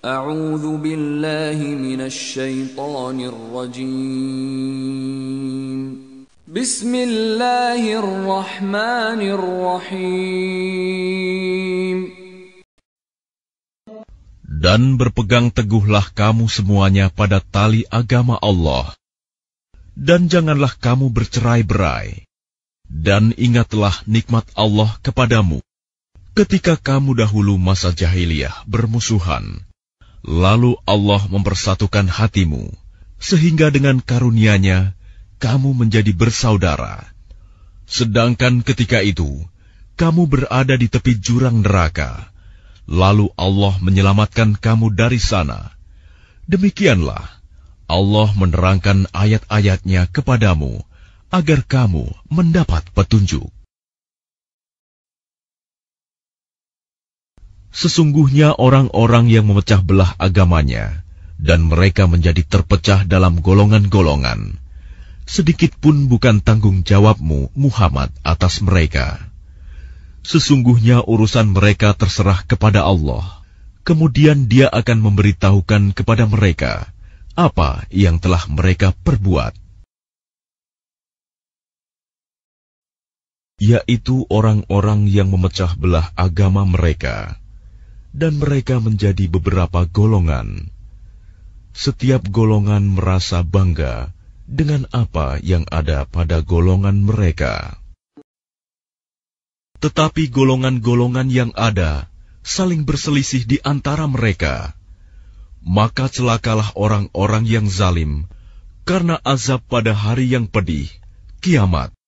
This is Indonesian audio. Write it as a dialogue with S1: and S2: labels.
S1: أعوذ بالله من الشيطان الرجيم بسم الله الرحمن الرحيم Dan berpegang teguhlah kamu semuanya pada tali agama Allah. Dan janganlah kamu bercerai-berai. Dan ingatlah nikmat Allah kepadamu. Ketika kamu dahulu masa jahiliyah bermusuhan, Lalu Allah mempersatukan hatimu, sehingga dengan karunia-Nya kamu menjadi bersaudara. Sedangkan ketika itu kamu berada di tepi jurang neraka, lalu Allah menyelamatkan kamu dari sana. Demikianlah Allah menerangkan ayat-ayatnya kepadamu agar kamu mendapat petunjuk. Sesungguhnya orang-orang yang memecah belah agamanya dan mereka menjadi terpecah dalam golongan-golongan. Sedikit pun bukan tanggung jawabmu, Muhammad, atas mereka. Sesungguhnya urusan mereka terserah kepada Allah. Kemudian dia akan memberitahukan kepada mereka apa yang telah mereka perbuat. Yaitu orang-orang yang memecah belah agama mereka dan mereka menjadi beberapa golongan. Setiap golongan merasa bangga dengan apa yang ada pada golongan mereka, tetapi golongan-golongan yang ada saling berselisih di antara mereka. Maka celakalah orang-orang yang zalim, karena azab pada hari yang pedih, kiamat.